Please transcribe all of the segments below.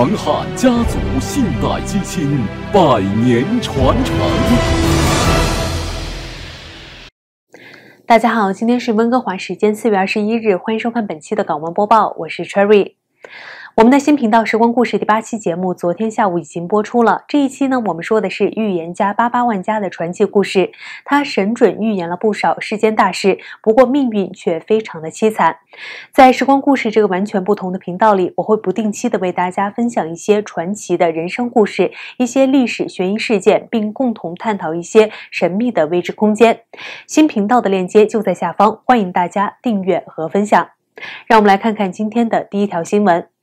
恒汉家族信贷基金，百年传承。大家好，今天是温哥华时间四月二十一日，欢迎收看本期的港闻播报，我是 Cherry。我们的新频道《时光故事》第八期节目昨天下午已经播出了。这一期呢，我们说的是预言家八八万家的传奇故事，他神准预言了不少世间大事，不过命运却非常的凄惨。在《时光故事》这个完全不同的频道里，我会不定期的为大家分享一些传奇的人生故事、一些历史悬疑事件，并共同探讨一些神秘的未知空间。新频道的链接就在下方，欢迎大家订阅和分享。让我们来看看今天的第一条新闻。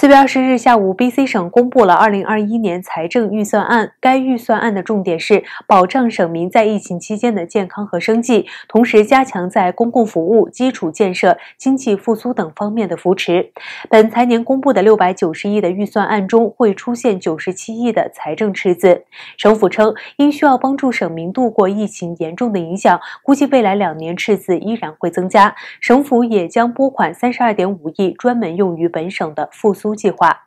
四月二十日下午，B.C. 省公布了二零二一年财政预算案。该预算案的重点是保障省民在疫情期间的健康和生计，同时加强在公共服务、基础建设、经济复苏等方面的扶持。本财年公布的六百九十亿的预算案中，会出现九十七亿的财政赤字。省府称，因需要帮助省民度过疫情严重的影响，估计未来两年赤字依然会增加。省府也将拨款三十二点五亿，专门用于本省的复苏。复苏计划。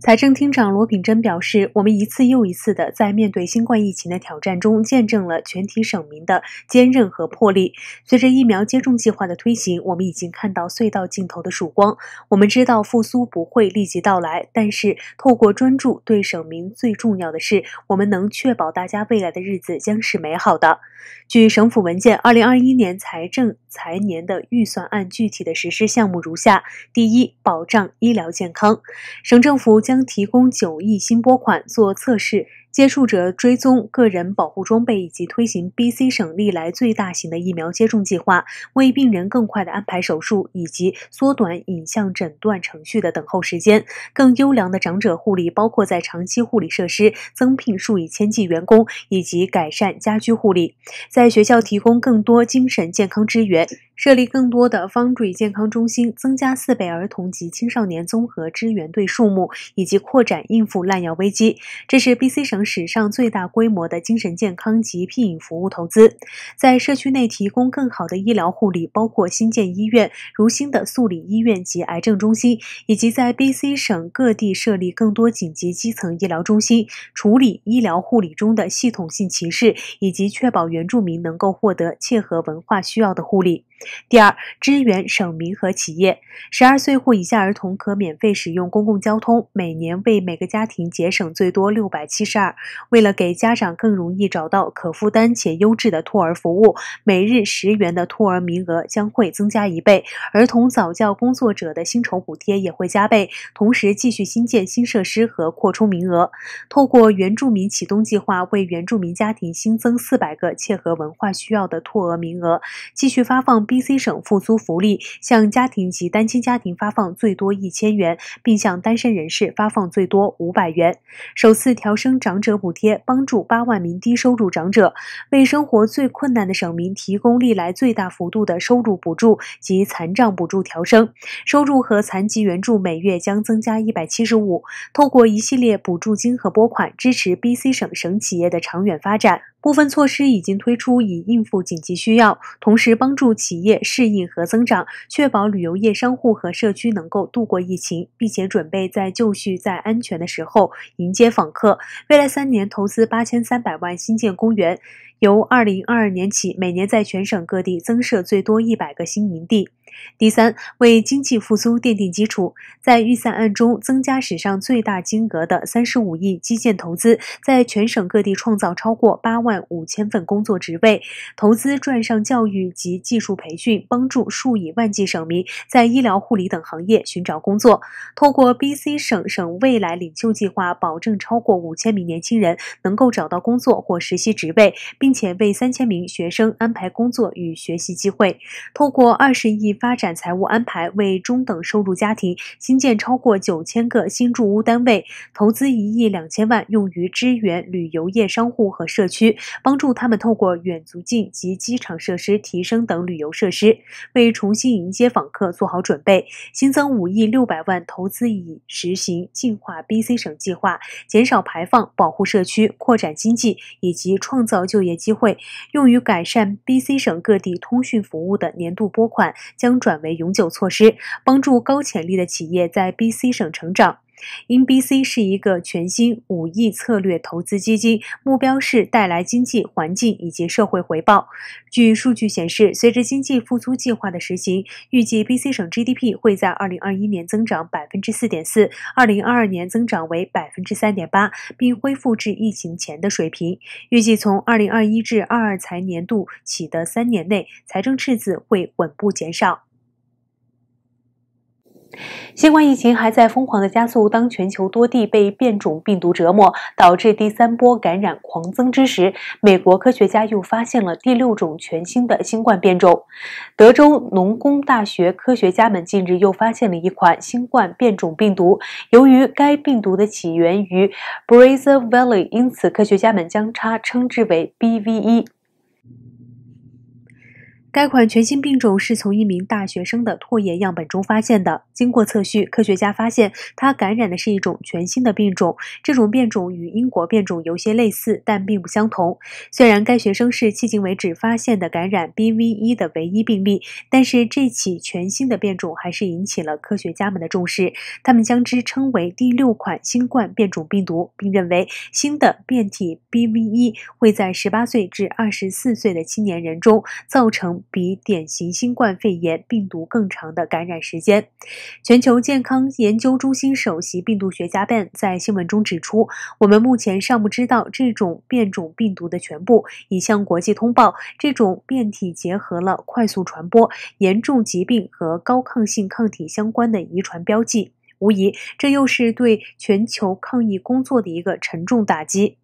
财政厅长罗秉珍表示：“我们一次又一次的在面对新冠疫情的挑战中，见证了全体省民的坚韧和魄力。随着疫苗接种计划的推行，我们已经看到隧道尽头的曙光。我们知道复苏不会立即到来，但是透过专注对省民最重要的是，我们能确保大家未来的日子将是美好的。”据省府文件，二零二一年财政。财年的预算案具体的实施项目如下：第一，保障医疗健康，省政府将提供九亿新拨款做测试。接触者追踪、个人保护装备以及推行 BC 省历来最大型的疫苗接种计划，为病人更快的安排手术以及缩短影像诊断程序的等候时间，更优良的长者护理，包括在长期护理设施增聘数以千计员工以及改善家居护理，在学校提供更多精神健康支援。设立更多的 Foundry 健康中心，增加四倍儿童及青少年综合支援队数目，以及扩展应付滥药危机。这是 BC 省史上最大规模的精神健康及聘隐服务投资，在社区内提供更好的医疗护理，包括新建医院，如新的素里医院及癌症中心，以及在 BC 省各地设立更多紧急基层医疗中心，处理医疗护理中的系统性歧视，以及确保原住民能够获得切合文化需要的护理。第二，支援省民和企业。十二岁或以下儿童可免费使用公共交通，每年为每个家庭节省最多六百七十二。为了给家长更容易找到可负担且优质的托儿服务，每日十元的托儿名额将会增加一倍。儿童早教工作者的薪酬补贴也会加倍，同时继续新建新设施和扩充名额。透过原住民启动计划，为原住民家庭新增四百个切合文化需要的托儿名额，继续发放并。BC 省复苏福利向家庭及单亲家庭发放最多一千元，并向单身人士发放最多五百元。首次调升长者补贴，帮助八万名低收入长者，为生活最困难的省民提供历来最大幅度的收入补助及残障补助调升。收入和残疾援助每月将增加一百七十五。通过一系列补助金和拨款，支持 BC 省省企业的长远发展。部分措施已经推出，以应付紧急需要，同时帮助企业适应和增长，确保旅游业商户和社区能够度过疫情，并且准备在就绪、在安全的时候迎接访客。未来三年投资八千三百万新建公园。由二零二二年起，每年在全省各地增设最多一百个新营地。第三，为经济复苏奠定基础，在预算案中增加史上最大金额的三十五亿基建投资，在全省各地创造超过八万五千份工作职位，投资转上教育及技术培训，帮助数以万计省民在医疗护理等行业寻找工作。通过 BC 省省未来领袖计划，保证超过五千名年轻人能够找到工作或实习职位。并且为三千名学生安排工作与学习机会，透过二十亿发展财务安排，为中等收入家庭新建超过九千个新住屋单位，投资一亿两千万用于支援旅游业商户和社区，帮助他们透过远足径及机场设施提升等旅游设施，为重新迎接访客做好准备。新增五亿六百万投资以实行净化 BC 省计划，减少排放、保护社区、扩展经济以及创造就业。机会用于改善 B.C. 省各地通讯服务的年度拨款将转为永久措施，帮助高潜力的企业在 B.C. 省成长。n b c 是一个全新五亿策略投资基金，目标是带来经济、环境以及社会回报。据数据显示，随着经济复苏计划的实行，预计 BC 省 GDP 会在2021年增长 4.4%，2022 年增长为3.8%，并恢复至疫情前的水平。预计从2021至22财年度起的三年内，财政赤字会稳步减少。新冠疫情还在疯狂的加速。当全球多地被变种病毒折磨，导致第三波感染狂增之时，美国科学家又发现了第六种全新的新冠变种。德州农工大学科学家们近日又发现了一款新冠变种病毒。由于该病毒的起源于 b r a z e r v a l l e y 因此科学家们将它称之为 B V E。该款全新病种是从一名大学生的唾液样本中发现的。经过测序，科学家发现他感染的是一种全新的病种。这种变种与英国变种有些类似，但并不相同。虽然该学生是迄今为止发现的感染 B V 1的唯一病例，但是这起全新的变种还是引起了科学家们的重视。他们将之称为第六款新冠变种病毒，并认为新的变体 B V 1会在18岁至24岁的青年人中造成。比典型新冠肺炎病毒更长的感染时间。全球健康研究中心首席病毒学家 Ben 在新闻中指出，我们目前尚不知道这种变种病毒的全部。已向国际通报，这种变体结合了快速传播、严重疾病和高抗性抗体相关的遗传标记。无疑，这又是对全球抗疫工作的一个沉重打击。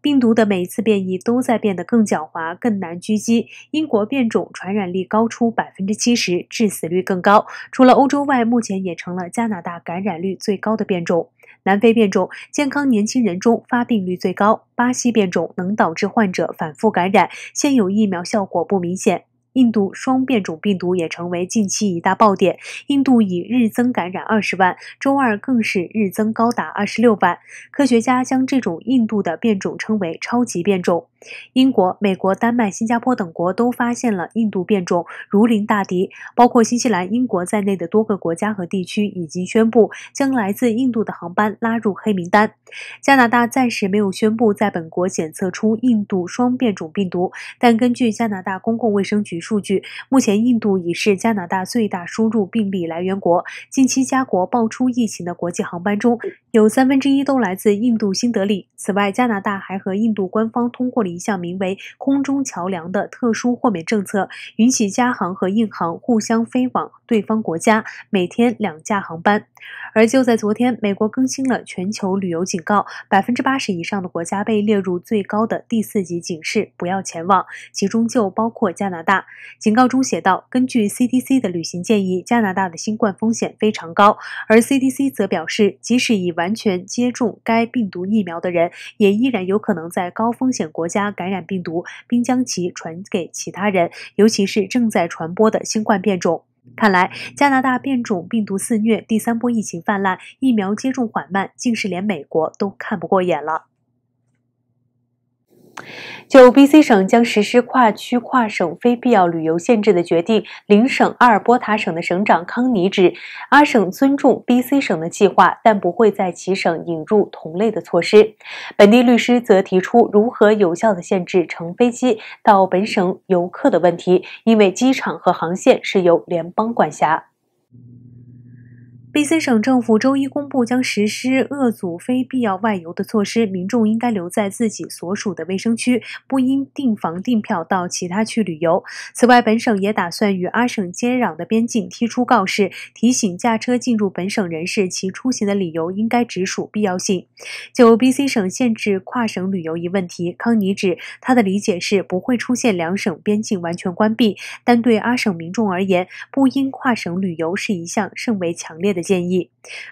病毒的每一次变异都在变得更狡猾、更难狙击。英国变种传染力高出百分之七十，致死率更高。除了欧洲外，目前也成了加拿大感染率最高的变种。南非变种健康年轻人中发病率最高。巴西变种能导致患者反复感染，现有疫苗效果不明显。印度双变种病毒也成为近期一大爆点。印度已日增感染二十万，周二更是日增高达二十六万。科学家将这种印度的变种称为“超级变种”。英国、美国、丹麦、新加坡等国都发现了印度变种，如临大敌。包括新西兰、英国在内的多个国家和地区已经宣布将来自印度的航班拉入黑名单。加拿大暂时没有宣布在本国检测出印度双变种病毒，但根据加拿大公共卫生局。数据目前，印度已是加拿大最大输入病例来源国。近期，加国爆出疫情的国际航班中。有三分之一都来自印度新德里。此外，加拿大还和印度官方通过了一项名为“空中桥梁”的特殊豁免政策，允许加航和印航互相飞往对方国家，每天两架航班。而就在昨天，美国更新了全球旅游警告，百分之八十以上的国家被列入最高的第四级警示，不要前往，其中就包括加拿大。警告中写道：“根据 CDC 的旅行建议，加拿大的新冠风险非常高。”而 CDC 则表示，即使以外。完全接种该病毒疫苗的人，也依然有可能在高风险国家感染病毒，并将其传给其他人，尤其是正在传播的新冠变种。看来，加拿大变种病毒肆虐，第三波疫情泛滥，疫苗接种缓慢，竟是连美国都看不过眼了。就 BC 省将实施跨区、跨省非必要旅游限制的决定，邻省阿尔波塔省的省长康尼指，阿省尊重 BC 省的计划，但不会在其省引入同类的措施。本地律师则提出如何有效的限制乘飞机到本省游客的问题，因为机场和航线是由联邦管辖。BC 省政府周一公布将实施遏阻非必要外游的措施，民众应该留在自己所属的卫生区，不应订房订票到其他区旅游。此外，本省也打算与阿省接壤的边境贴出告示，提醒驾车进入本省人士，其出行的理由应该只属必要性。就 BC 省限制跨省旅游一问题，康尼指他的理解是不会出现两省边境完全关闭，但对阿省民众而言，不应跨省旅游是一项甚为强烈的。建议，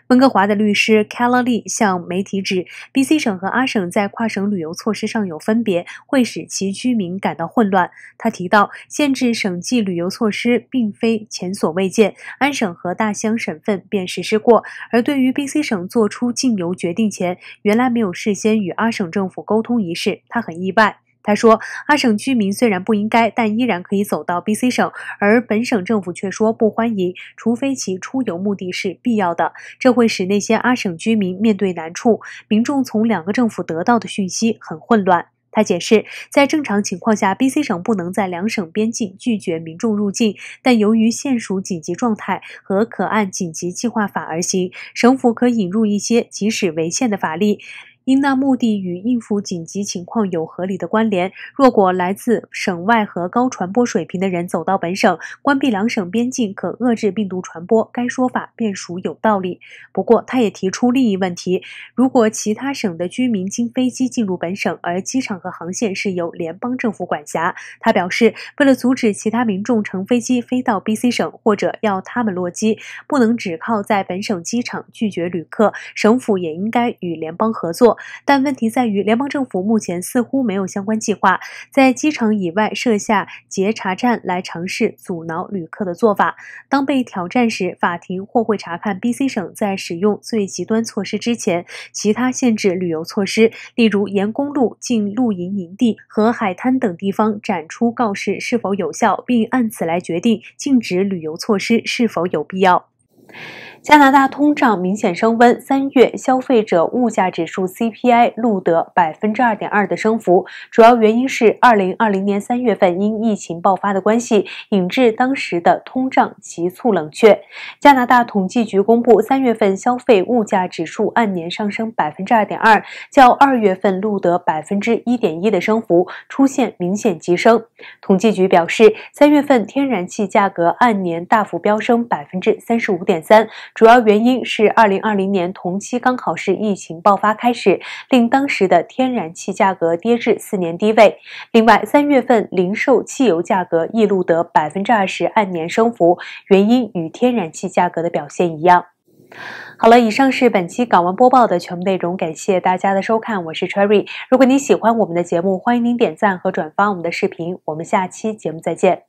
温哥华的律师 k e l l e 向媒体指，BC 省和阿省在跨省旅游措施上有分别，会使其居民感到混乱。他提到，限制省际旅游措施并非前所未见，安省和大乡省份便实施过。而对于 BC 省做出禁游决定前，原来没有事先与阿省政府沟通一事，他很意外。他说：“阿省居民虽然不应该，但依然可以走到 BC 省，而本省政府却说不欢迎，除非其出游目的是必要的。这会使那些阿省居民面对难处。民众从两个政府得到的讯息很混乱。”他解释，在正常情况下，BC 省不能在两省边境拒绝民众入境，但由于现属紧急状态和可按紧急计划法而行，省府可引入一些即使违宪的法例。因那目的与应付紧急情况有合理的关联。若果来自省外和高传播水平的人走到本省，关闭两省边境可遏制病毒传播，该说法便属有道理。不过，他也提出另一问题：如果其他省的居民经飞机进入本省，而机场和航线是由联邦政府管辖，他表示，为了阻止其他民众乘飞机飞到 B.C 省或者要他们落机，不能只靠在本省机场拒绝旅客，省府也应该与联邦合作。但问题在于，联邦政府目前似乎没有相关计划，在机场以外设下截查站来尝试阻挠旅客的做法。当被挑战时，法庭或会查看 BC 省在使用最极端措施之前，其他限制旅游措施，例如沿公路进露营营地和海滩等地方展出告示是否有效，并按此来决定禁止旅游措施是否有必要。加拿大通胀明显升温，三月消费者物价指数 CPI 录得百分之二点二的升幅，主要原因是二零二零年三月份因疫情爆发的关系，引致当时的通胀急促冷却。加拿大统计局公布，三月份消费物价指数按年上升百分之二点二，较二月份录得百分之一点一的升幅，出现明显急升。统计局表示，三月份天然气价格按年大幅飙升百分之三十五点三。主要原因是，二零二零年同期刚好是疫情爆发开始，令当时的天然气价格跌至四年低位。另外，三月份零售汽油价格亦录得百分之二十按年升幅，原因与天然气价格的表现一样。好了，以上是本期港闻播报的全部内容，感谢大家的收看，我是 Cherry。如果您喜欢我们的节目，欢迎您点赞和转发我们的视频。我们下期节目再见。